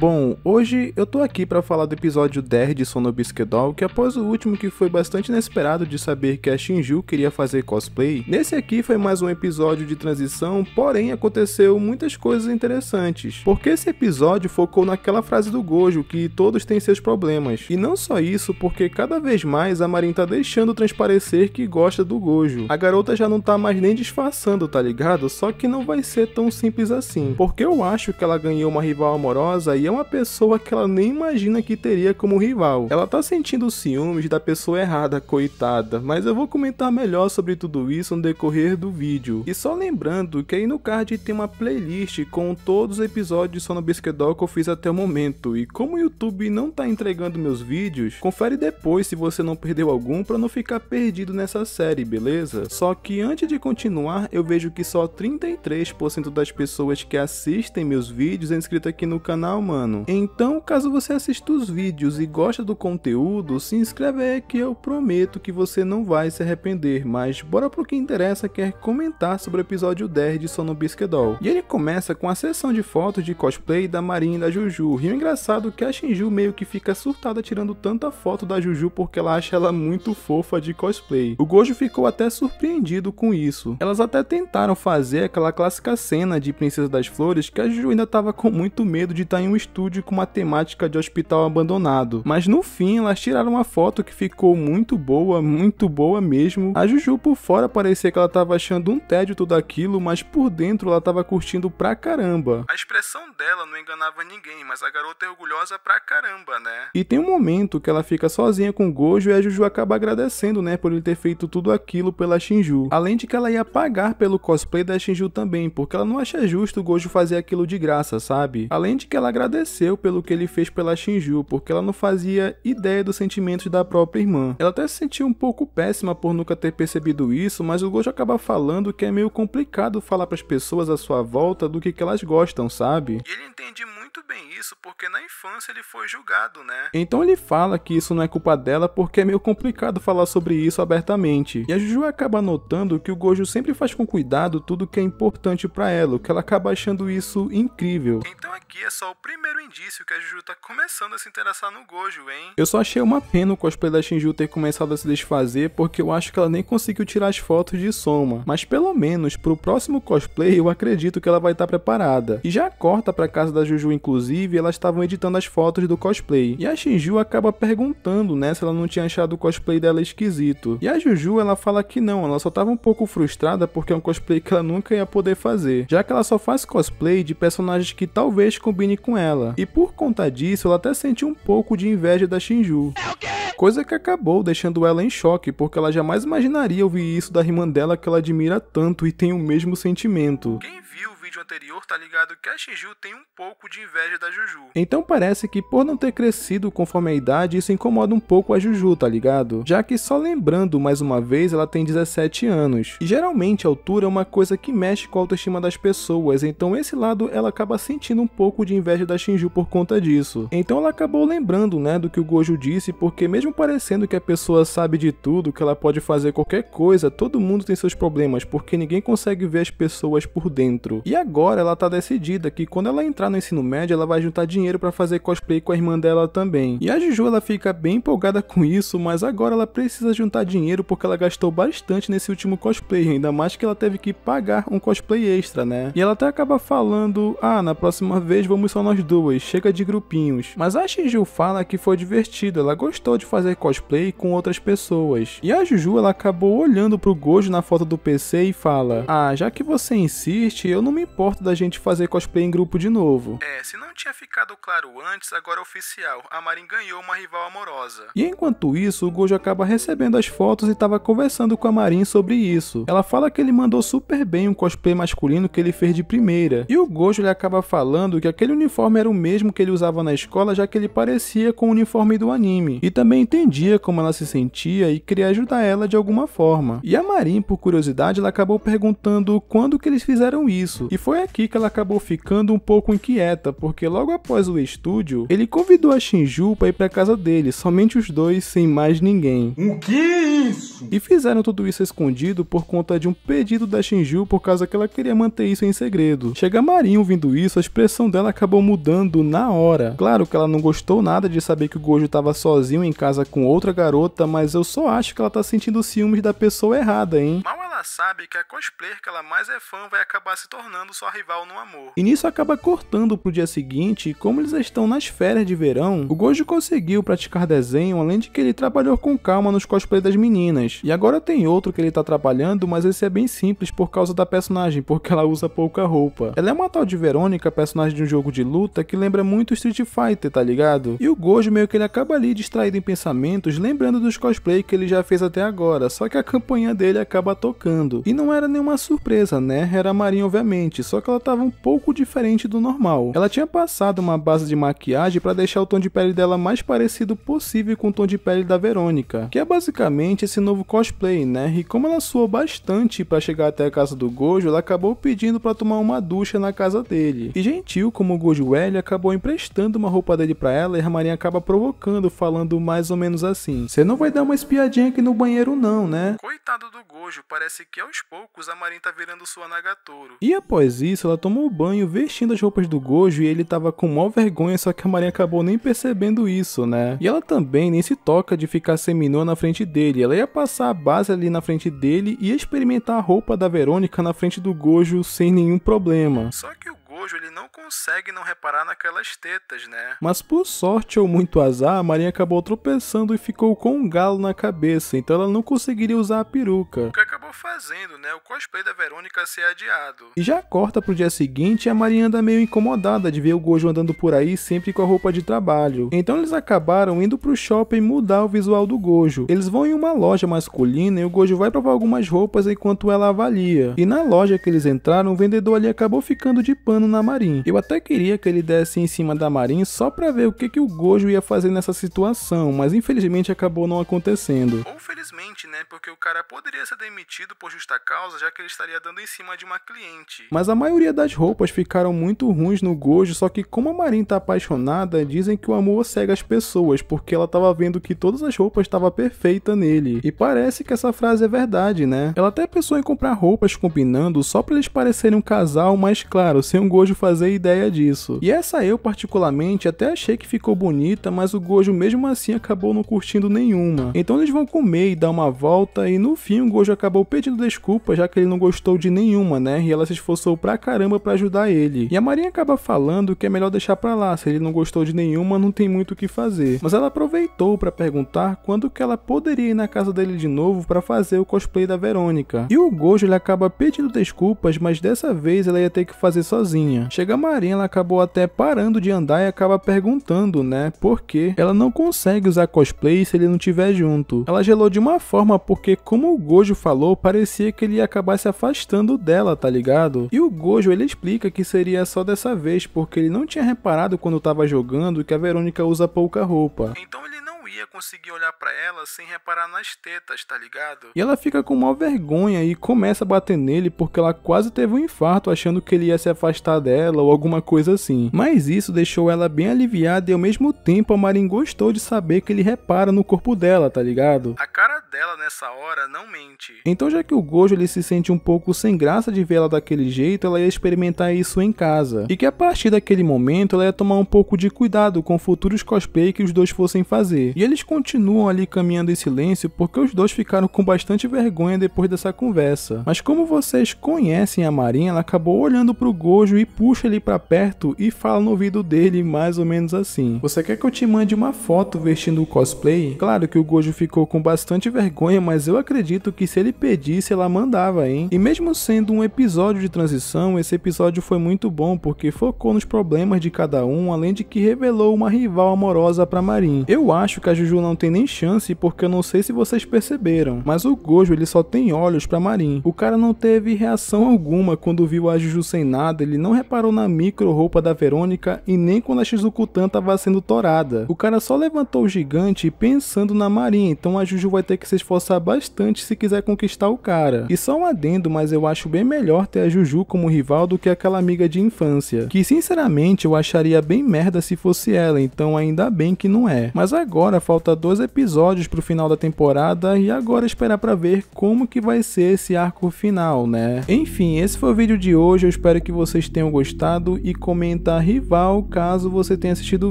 Bom, hoje eu tô aqui para falar do episódio 10 de Sonobisque Doll, que após o último que foi bastante inesperado de saber que a Shinju queria fazer cosplay, nesse aqui foi mais um episódio de transição, porém aconteceu muitas coisas interessantes, porque esse episódio focou naquela frase do Gojo que todos têm seus problemas, e não só isso, porque cada vez mais a Marin tá deixando transparecer que gosta do Gojo. A garota já não tá mais nem disfarçando, tá ligado? Só que não vai ser tão simples assim, porque eu acho que ela ganhou uma rival amorosa e é uma pessoa que ela nem imagina que teria como rival. Ela tá sentindo ciúmes da pessoa errada, coitada, mas eu vou comentar melhor sobre tudo isso no decorrer do vídeo. E só lembrando que aí no card tem uma playlist com todos os episódios de Sono Bisquedol que eu fiz até o momento, e como o YouTube não tá entregando meus vídeos, confere depois se você não perdeu algum para não ficar perdido nessa série, beleza? Só que antes de continuar, eu vejo que só 33% das pessoas que assistem meus vídeos é inscrito aqui no canal, mano ano. Então, caso você assista os vídeos e gosta do conteúdo, se inscreve aí que eu prometo que você não vai se arrepender, mas bora pro que interessa que é comentar sobre o episódio 10 de Sono Bisquedol. E ele começa com a sessão de fotos de cosplay da Marinha e da Juju, e o engraçado é que a Shinju meio que fica surtada tirando tanta foto da Juju porque ela acha ela muito fofa de cosplay. O Gojo ficou até surpreendido com isso. Elas até tentaram fazer aquela clássica cena de Princesa das Flores que a Juju ainda tava com muito medo de estar tá em um estúdio com uma temática de hospital abandonado. Mas no fim, elas tiraram uma foto que ficou muito boa, muito boa mesmo. A Juju por fora parecia que ela tava achando um tédio tudo aquilo, mas por dentro ela tava curtindo pra caramba. A expressão dela não enganava ninguém, mas a garota é orgulhosa pra caramba, né? E tem um momento que ela fica sozinha com o Gojo e a Juju acaba agradecendo, né, por ele ter feito tudo aquilo pela Shinju. Além de que ela ia pagar pelo cosplay da Shinju também, porque ela não acha justo o Gojo fazer aquilo de graça, sabe? Além de que ela agradece agradeceu pelo que ele fez pela Shinju, porque ela não fazia ideia dos sentimentos da própria irmã. Ela até se sentiu um pouco péssima por nunca ter percebido isso, mas o Gojo acaba falando que é meio complicado falar para as pessoas à sua volta do que, que elas gostam, sabe? E ele entende muito bem isso, porque na infância ele foi julgado, né? Então ele fala que isso não é culpa dela, porque é meio complicado falar sobre isso abertamente. E a Juju acaba notando que o Gojo sempre faz com cuidado tudo que é importante para ela, que ela acaba achando isso incrível. Então aqui é só o primeiro primeiro indício que a Juju tá começando a se interessar no Gojo, hein? Eu só achei uma pena o cosplay da Shinju ter começado a se desfazer, porque eu acho que ela nem conseguiu tirar as fotos de Soma. Mas pelo menos pro próximo cosplay eu acredito que ela vai estar tá preparada. E já corta pra casa da Juju, inclusive, elas estavam editando as fotos do cosplay. E a Shinju acaba perguntando, né, se ela não tinha achado o cosplay dela esquisito. E a Juju, ela fala que não, ela só tava um pouco frustrada porque é um cosplay que ela nunca ia poder fazer, já que ela só faz cosplay de personagens que talvez combine com ela dela, e por conta disso ela até sente um pouco de inveja da Shinju. É Coisa que acabou deixando ela em choque, porque ela jamais imaginaria ouvir isso da irmã dela que ela admira tanto e tem o mesmo sentimento. Quem viu vídeo anterior, tá ligado que a Shiju tem um pouco de inveja da Juju. Então parece que por não ter crescido conforme a idade, isso incomoda um pouco a Juju, tá ligado? Já que só lembrando mais uma vez, ela tem 17 anos. E geralmente a altura é uma coisa que mexe com a autoestima das pessoas, então esse lado ela acaba sentindo um pouco de inveja da Shinju por conta disso. Então ela acabou lembrando, né, do que o Gojo disse, porque mesmo parecendo que a pessoa sabe de tudo, que ela pode fazer qualquer coisa, todo mundo tem seus problemas, porque ninguém consegue ver as pessoas por dentro. E agora ela tá decidida que quando ela entrar no ensino médio, ela vai juntar dinheiro para fazer cosplay com a irmã dela também. E a Juju ela fica bem empolgada com isso, mas agora ela precisa juntar dinheiro porque ela gastou bastante nesse último cosplay, ainda mais que ela teve que pagar um cosplay extra, né? E ela até acaba falando: "Ah, na próxima vez vamos só nós duas, chega de grupinhos". Mas a Shiju fala que foi divertido, ela gostou de fazer cosplay com outras pessoas. E a Juju ela acabou olhando pro Gojo na foto do PC e fala: "Ah, já que você insiste, eu não me importa da gente fazer cosplay em grupo de novo. É, se não tinha ficado claro antes, agora é oficial. A Marin ganhou uma rival amorosa. E enquanto isso, o Gojo acaba recebendo as fotos e estava conversando com a Marin sobre isso. Ela fala que ele mandou super bem um cosplay masculino que ele fez de primeira. E o Gojo ele acaba falando que aquele uniforme era o mesmo que ele usava na escola, já que ele parecia com o uniforme do anime. E também entendia como ela se sentia e queria ajudar ela de alguma forma. E a Marin, por curiosidade, ela acabou perguntando quando que eles fizeram isso. E e foi aqui que ela acabou ficando um pouco inquieta, porque logo após o estúdio, ele convidou a Shinju para ir para casa dele, somente os dois, sem mais ninguém. O que é isso? E fizeram tudo isso escondido por conta de um pedido da Shinju por causa que ela queria manter isso em segredo. Chega Marinho vendo isso, a expressão dela acabou mudando na hora. Claro que ela não gostou nada de saber que o Gojo estava sozinho em casa com outra garota, mas eu só acho que ela tá sentindo ciúmes da pessoa errada, hein? ela sabe que a cosplayer que ela mais é fã vai acabar se tornando sua rival no amor. E nisso acaba cortando pro dia seguinte, e como eles estão nas férias de verão, o Gojo conseguiu praticar desenho, além de que ele trabalhou com calma nos cosplays das meninas. E agora tem outro que ele tá trabalhando, mas esse é bem simples por causa da personagem, porque ela usa pouca roupa. Ela é uma tal de Verônica, personagem de um jogo de luta que lembra muito Street Fighter, tá ligado? E o Gojo meio que ele acaba ali distraído em pensamentos, lembrando dos cosplays que ele já fez até agora, só que a campanha dele acaba tocando atacando. E não era nenhuma surpresa, né? Era a Marinha, obviamente, só que ela estava um pouco diferente do normal. Ela tinha passado uma base de maquiagem para deixar o tom de pele dela mais parecido possível com o tom de pele da Verônica, que é basicamente esse novo cosplay, né? E como ela suou bastante para chegar até a casa do Gojo, ela acabou pedindo para tomar uma ducha na casa dele. E gentil como o Gojo é, ele acabou emprestando uma roupa dele para ela e a Marinha acaba provocando, falando mais ou menos assim: "Você não vai dar uma espiadinha aqui no banheiro não, né?" Coitado do Gojo, parece que aos poucos a Marin tá virando sua Nagatoro. E após isso, ela tomou banho vestindo as roupas do Gojo e ele tava com maior vergonha, só que a Marin acabou nem percebendo isso, né? E ela também nem se toca de ficar seminua na frente dele. Ela ia passar a base ali na frente dele e experimentar a roupa da Verônica na frente do Gojo sem nenhum problema. Só que o Gojo ele não consegue não reparar naquelas tetas, né? Mas por sorte ou muito azar, a Marinha acabou tropeçando e ficou com um galo na cabeça, então ela não conseguiria usar a peruca. O que acabou fazendo, né? O cosplay da Verônica ser adiado. E já corta pro dia seguinte e a Marinha anda meio incomodada de ver o Gojo andando por aí sempre com a roupa de trabalho. Então eles acabaram indo pro shopping mudar o visual do Gojo. Eles vão em uma loja masculina e o Gojo vai provar algumas roupas enquanto ela avalia. E na loja que eles entraram, o vendedor ali acabou ficando de pano na Marin. Eu até queria que ele desse em cima da Marin só pra ver o que, que o Gojo ia fazer nessa situação, mas infelizmente acabou não acontecendo. Ou felizmente, né? Porque o cara poderia ser demitido demitido por justa causa, já que ele estaria dando em cima de uma cliente. Mas a maioria das roupas ficaram muito ruins no Gojo, só que como a Marin tá apaixonada, dizem que o amor cega as pessoas, porque ela tava vendo que todas as roupas estavam perfeitas nele. E parece que essa frase é verdade, né? Ela até pensou em comprar roupas combinando só pra eles parecerem um casal, mas claro, sem o Gojo fazer ideia disso. E essa eu, particularmente, até achei que ficou bonita, mas o Gojo mesmo assim acabou não curtindo nenhuma. Então eles vão comer e dar uma volta, e no fim o Gojo acabou pedindo desculpas já que ele não gostou de nenhuma, né? E ela se esforçou pra caramba pra ajudar ele. E a Marinha acaba falando que é melhor deixar pra lá, se ele não gostou de nenhuma, não tem muito o que fazer. Mas ela aproveitou para perguntar quando que ela poderia ir na casa dele de novo para fazer o cosplay da Verônica. E o Gojo ele acaba pedindo desculpas, mas dessa vez ela ia ter que fazer sozinha. Chega a Marinha, ela acabou até parando de andar e acaba perguntando, né, por que ela não consegue usar cosplay se ele não tiver junto. Ela gelou de uma forma porque, como o Gojo falou, parecia que ele ia acabar se afastando dela, tá ligado? E o Gojo ele explica que seria só dessa vez, porque ele não tinha reparado quando tava jogando que a Verônica usa pouca roupa. Então ele não ia conseguir olhar para ela sem reparar nas tetas, tá ligado? E ela fica com uma vergonha e começa a bater nele porque ela quase teve um infarto achando que ele ia se afastar dela ou alguma coisa assim. Mas isso deixou ela bem aliviada e ao mesmo tempo a Marin gostou de saber que ele repara no corpo dela, tá ligado? A cara dela nessa hora não mente. Então já que o Gojo ele se sente um pouco sem graça de ver ela daquele jeito, ela ia experimentar isso em casa. E que a partir daquele momento ela ia tomar um pouco de cuidado com futuros cosplay que os dois fossem fazer. E eles continuam ali caminhando em silêncio porque os dois ficaram com bastante vergonha depois dessa conversa. Mas como vocês conhecem a Marinha, ela acabou olhando pro Gojo e puxa ele para perto e fala no ouvido dele mais ou menos assim: "Você quer que eu te mande uma foto vestindo o cosplay?" Claro que o Gojo ficou com bastante vergonha, mas eu acredito que se ele pedisse, ela mandava, hein? E mesmo sendo um episódio de transição, esse episódio foi muito bom porque focou nos problemas de cada um, além de que revelou uma rival amorosa para Marin. Eu acho que a Juju não tem nem chance porque eu não sei se vocês perceberam, mas o Gojo ele só tem olhos para Marin. O cara não teve reação alguma quando viu a Juju sem nada, ele não reparou na micro roupa da Verônica e nem quando a Shizukutan tava sendo torada. O cara só levantou o gigante pensando na Marin, então a Juju vai ter que se esforçar bastante se quiser conquistar o cara. E só um adendo, mas eu acho bem melhor ter a Juju como rival do que aquela amiga de infância, que sinceramente eu acharia bem merda se fosse ela, então ainda bem que não é. Mas agora falta dois episódios para o final da temporada e agora esperar para ver como que vai ser esse arco final, né? Enfim, esse foi o vídeo de hoje, eu espero que vocês tenham gostado e comenta rival caso você tenha assistido o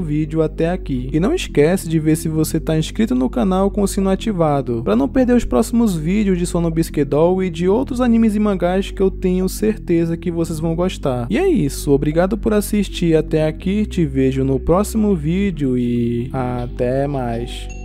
vídeo até aqui. E não esquece de ver se você está inscrito no canal com o sino ativado, para não perder os próximos vídeos de Sono Bisquedol e de outros animes e mangás que eu tenho certeza que vocês vão gostar. E é isso, obrigado por assistir até aqui, te vejo no próximo vídeo e até mais paz.